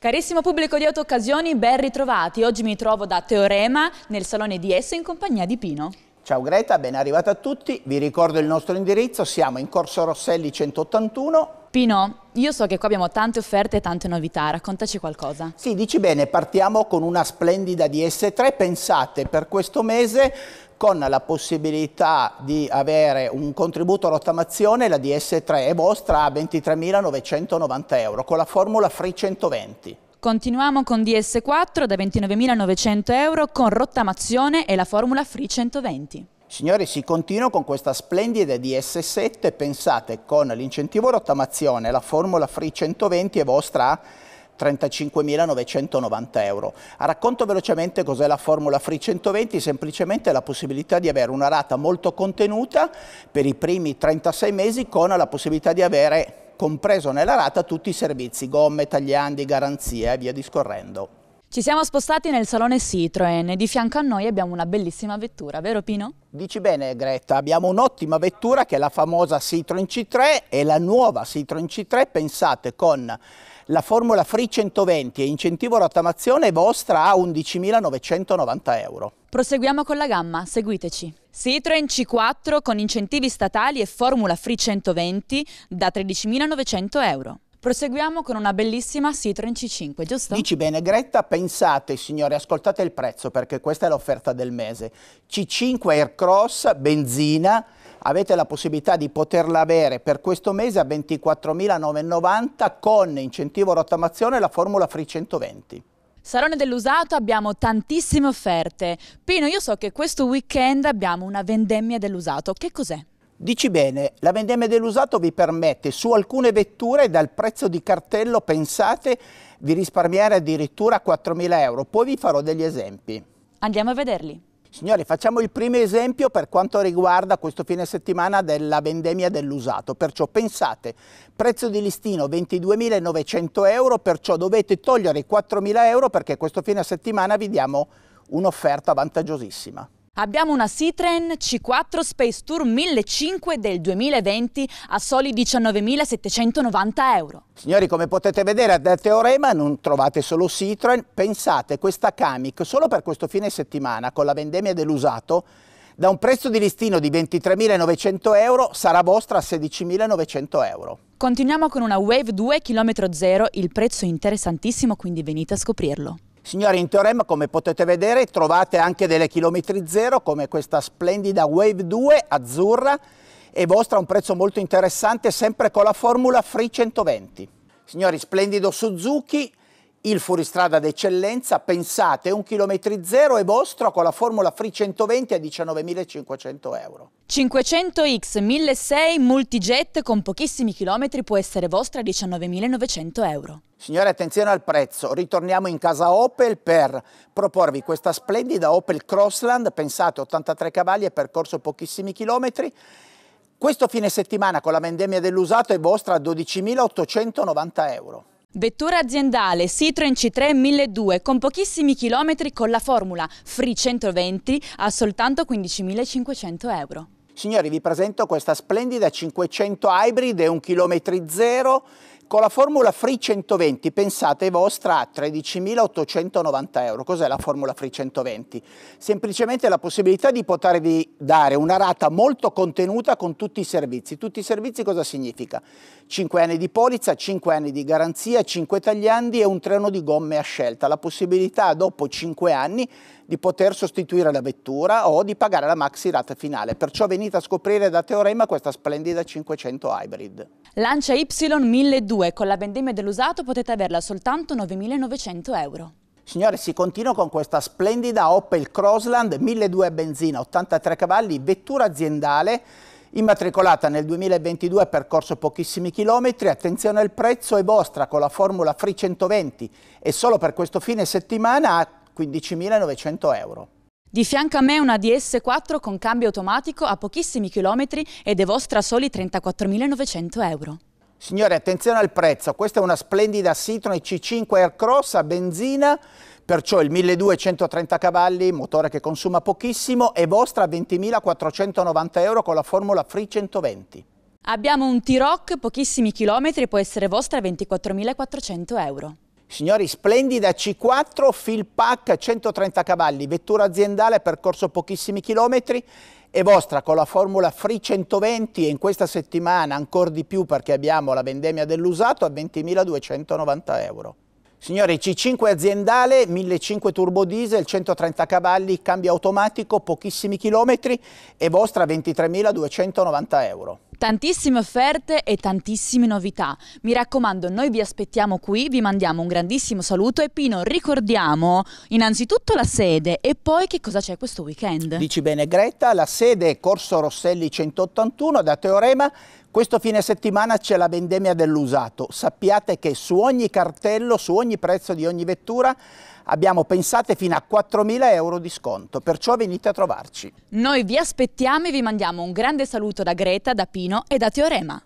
Carissimo pubblico di Auto Occasioni, ben ritrovati. Oggi mi trovo da Teorema nel salone di S in compagnia di Pino. Ciao Greta, ben arrivata a tutti. Vi ricordo il nostro indirizzo, siamo in Corso Rosselli 181, Pino, io so che qua abbiamo tante offerte e tante novità, raccontaci qualcosa. Sì, dici bene, partiamo con una splendida DS3, pensate per questo mese con la possibilità di avere un contributo a rottamazione, la DS3 è vostra a 23.990 euro, con la formula Free 120. Continuiamo con DS4 da 29.900 euro con rottamazione e la formula Free 120. Signori, si continua con questa splendida DS7, pensate con l'incentivo rottamazione, la formula Free 120 è vostra a 35.990 euro. racconto velocemente cos'è la formula Free 120, semplicemente la possibilità di avere una rata molto contenuta per i primi 36 mesi con la possibilità di avere compreso nella rata tutti i servizi, gomme, tagliandi, garanzie e via discorrendo. Ci siamo spostati nel salone Citroën e di fianco a noi abbiamo una bellissima vettura, vero Pino? Dici bene Greta, abbiamo un'ottima vettura che è la famosa Citroën C3 e la nuova Citroën C3 pensate con la formula Free 120 e incentivo rottamazione vostra a 11.990 euro. Proseguiamo con la gamma, seguiteci. Citroën C4 con incentivi statali e formula Free 120 da 13.900 euro. Proseguiamo con una bellissima Citroen C5, giusto? Dici bene Gretta, pensate signori, ascoltate il prezzo perché questa è l'offerta del mese. C5 Aircross, benzina, avete la possibilità di poterla avere per questo mese a 24.990 con incentivo rottamazione e la formula Free 120. Salone dell'usato abbiamo tantissime offerte. Pino, io so che questo weekend abbiamo una vendemmia dell'usato. Che cos'è? Dici bene, la vendemmia dell'usato vi permette su alcune vetture dal prezzo di cartello, pensate, di risparmiare addirittura 4.000 euro. Poi vi farò degli esempi. Andiamo a vederli. Signori, facciamo il primo esempio per quanto riguarda questo fine settimana della vendemmia dell'usato. Perciò pensate, prezzo di listino 22.900 euro, perciò dovete togliere i 4.000 euro perché questo fine settimana vi diamo un'offerta vantaggiosissima. Abbiamo una Citroen C4 Space Tour 1500 del 2020 a soli 19.790 euro. Signori, come potete vedere dal teorema non trovate solo Citroen, pensate questa Camic solo per questo fine settimana con la vendemmia dell'usato da un prezzo di listino di 23.900 euro sarà vostra a 16.900 euro. Continuiamo con una Wave 2 km 0, il prezzo interessantissimo, quindi venite a scoprirlo. Signori, in Teorema, come potete vedere, trovate anche delle chilometri zero, come questa splendida Wave 2 azzurra, e vostra a un prezzo molto interessante, sempre con la formula Free 120. Signori, splendido Suzuki, il fuoristrada d'eccellenza, pensate, un chilometri zero è vostro con la formula Free 120 a 19.500 euro. 500X 1.6 multijet con pochissimi chilometri può essere vostra a 19.900 euro. Signore, attenzione al prezzo. Ritorniamo in casa Opel per proporvi questa splendida Opel Crossland, pensate 83 cavalli e percorso pochissimi chilometri. Questo fine settimana con la vendemmia dell'usato è vostra a 12.890 euro. Vettura aziendale Citroen C3 1002 con pochissimi chilometri con la formula Free 120 a soltanto 15.500 euro. Signori vi presento questa splendida 500 hybrid, è un chilometri zero con la formula Free 120 pensate vostra a 13.890 euro. Cos'è la formula Free 120? Semplicemente la possibilità di potervi dare una rata molto contenuta con tutti i servizi. Tutti i servizi cosa significa? 5 anni di polizza, 5 anni di garanzia, 5 tagliandi e un treno di gomme a scelta. La possibilità dopo 5 anni di poter sostituire la vettura o di pagare la maxi rata finale. Perciò venite a scoprire da Teorema questa splendida 500 Hybrid. Lancia Y 1002 due con la vendemmia dell'usato potete averla soltanto 9.900 euro. Signore, si continua con questa splendida Opel Crossland 1200 benzina, 83 cavalli, vettura aziendale, immatricolata nel 2022, percorso pochissimi chilometri, attenzione al prezzo è vostra con la formula Free 120 e solo per questo fine settimana a 15.900 euro. Di fianco a me una DS4 con cambio automatico a pochissimi chilometri ed è vostra a soli 34.900 euro. Signore, attenzione al prezzo, questa è una splendida Citroen C5 Aircross a benzina, perciò il 1230 cavalli, motore che consuma pochissimo, è vostra a 20.490 euro con la formula Free 120. Abbiamo un T-Rock, pochissimi chilometri, può essere vostra a 24.400 euro. Signori, splendida C4, pack, 130 cavalli, vettura aziendale, percorso pochissimi chilometri, è vostra con la formula Free 120 e in questa settimana ancora di più perché abbiamo la vendemmia dell'usato a 20.290 euro. Signori, C5 aziendale, 1.500 turbo diesel, 130 cavalli, cambio automatico, pochissimi chilometri, è vostra a 23.290 euro. Tantissime offerte e tantissime novità. Mi raccomando, noi vi aspettiamo qui, vi mandiamo un grandissimo saluto e Pino, ricordiamo innanzitutto la sede e poi che cosa c'è questo weekend. Dici bene Greta, la sede è Corso Rosselli 181 da Teorema, questo fine settimana c'è la vendemmia dell'usato. Sappiate che su ogni cartello, su ogni prezzo di ogni vettura abbiamo pensate fino a 4.000 euro di sconto, perciò venite a trovarci. Noi vi aspettiamo e vi mandiamo un grande saluto da Greta, da Pino e da Teorema.